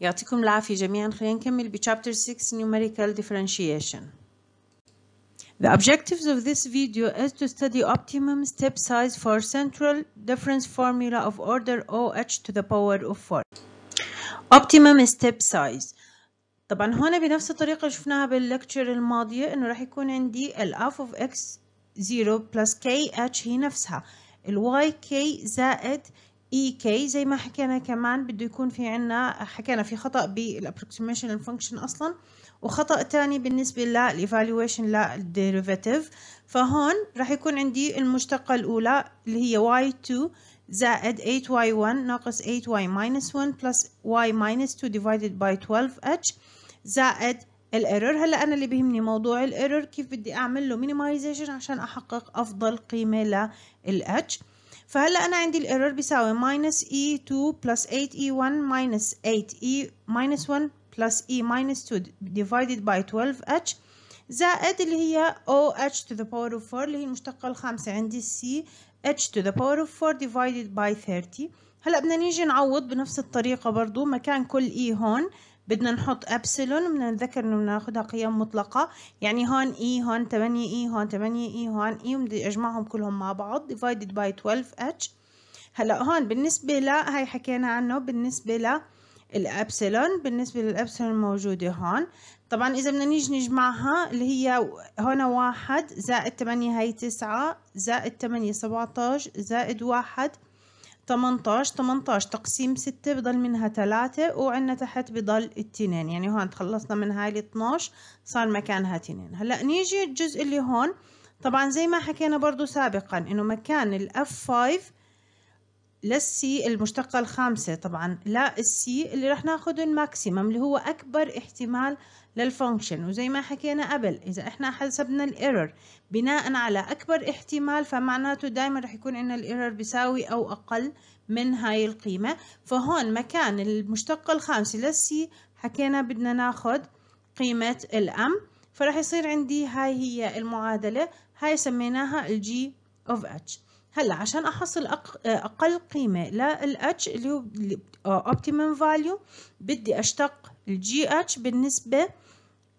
يعطيكم العافية جميعا خلينا نكمل بشابتر 6 Numerical Differentiation The objectives of this video is to study optimum step size for central difference formula of order OH to the power of 4 Optimum step size طبعا هنا بنفس الطريقة اللي شفناها باللكتشر الماضية انه راح يكون عندي ال f of x 0 plus kh هي نفسها ال yk زائد اي كي زي ما حكينا كمان بده يكون في عنا حكينا في خطأ بالابروكسيميشن فانكشن اصلا وخطأ تاني بالنسبة للايفالويشن للديريفاتيف فهون راح يكون عندي المشتقة الاولى اللي هي y2 زائد 8y1 ناقص 8y minus 1 plus y minus 2 divided by 12h زائد الايرور هلا انا اللي بيهمني موضوع الايرور كيف بدي اعمل له مينيمايزيشن عشان احقق افضل قيمه للh فهلا انا عندي الايرور بيساوي minus e2 plus 8e1 e minus 8e minus 1 plus e minus 2 divided by 12h زائد اللي هي OH to the power of 4 اللي هي المشتقة الخامسة عندي C H to the power of 4 divided by 30 هلا بدنا نيجي نعوض بنفس الطريقة برضو مكان كل E هون بدنا نحط ابسلون بدنا نتذكر انه بناخدها قيم مطلقة يعني هون اي e، هون 8 اي e، هون 8 اي e، هون اي بدي اجمعهم كلهم مع بعض ديفايدد باي 12 اتش هلا هون بالنسبة ل هاي حكينا عنه بالنسبة ل الابسلون بالنسبة للابسلون موجودة هون طبعا اذا بدنا نيجي نجمعها اللي هي هون واحد زائد 8 هاي 9 زائد 8 17 زائد واحد تمنتاش تمنتاش تقسيم ستة بضل منها تلاتة وعنا تحت بضل اتنين يعني هون تخلصنا من هاي الاتناش صار مكانها اتنين هلأ نيجي الجزء اللي هون طبعا زي ما حكينا برضو سابقا انه مكان الاف 5 للسي المشتقة الخامسة طبعا لا السي اللي رح ناخده الماكسيمم اللي هو أكبر احتمال للفونكشن وزي ما حكينا قبل إذا إحنا حسبنا الايرور بناء على أكبر احتمال فمعناته دايما رح يكون إن الايرور بيساوي أو أقل من هاي القيمة فهون مكان المشتقة الخامسة للسي حكينا بدنا ناخد قيمة الأم فرح يصير عندي هاي هي المعادلة هاي سميناها الجي اوف اتش هلا عشان احصل أق... اقل قيمه للاتش اللي هو اوبتيمم فاليو بدي اشتق الجي اتش بالنسبه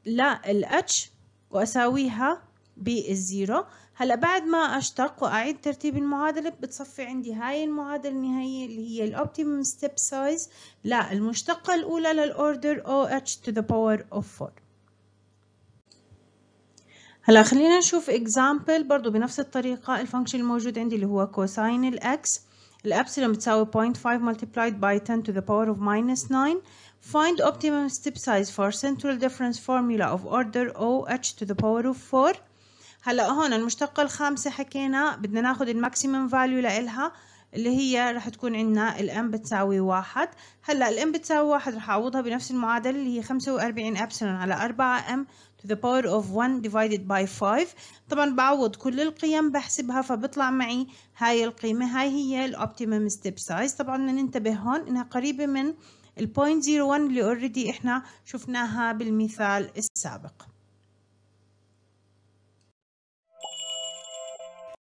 للاتش واساويها بالزيرو هلا بعد ما اشتق واعيد ترتيب المعادله بتصفي عندي هاي المعادله النهائيه اللي هي الاوبتيمم ستيب سايز للمشتقه الاولى للاوردر او اتش تو ذا باور اوف 4 هلا خلينا نشوف اكزامبل برضو بنفس الطريقة الفانكشن الموجود عندي اللي هو كوساين الاكس الابسلون بتساوي 0.5 multiplied by 10 to the power of minus 9 find optimum step size for central difference formula of order OH to the power of 4 هلا هون المشتقة الخامسة حكينا بدنا ناخد الماكسيمم فاليو لإلها اللي هي راح تكون عندنا الام بتساوي واحد هلا الام بتساوي واحد راح اعوضها بنفس المعادله اللي هي 45 ابسلون على 4 ام to the power of 1 divided by 5 طبعا بعوض كل القيم بحسبها فبطلع معي هاي القيمه هاي هي الاوبتيمم ستيب سايز طبعا ننتبه هون انها قريبه من ال 0.01 اللي اوريدي احنا شفناها بالمثال السابق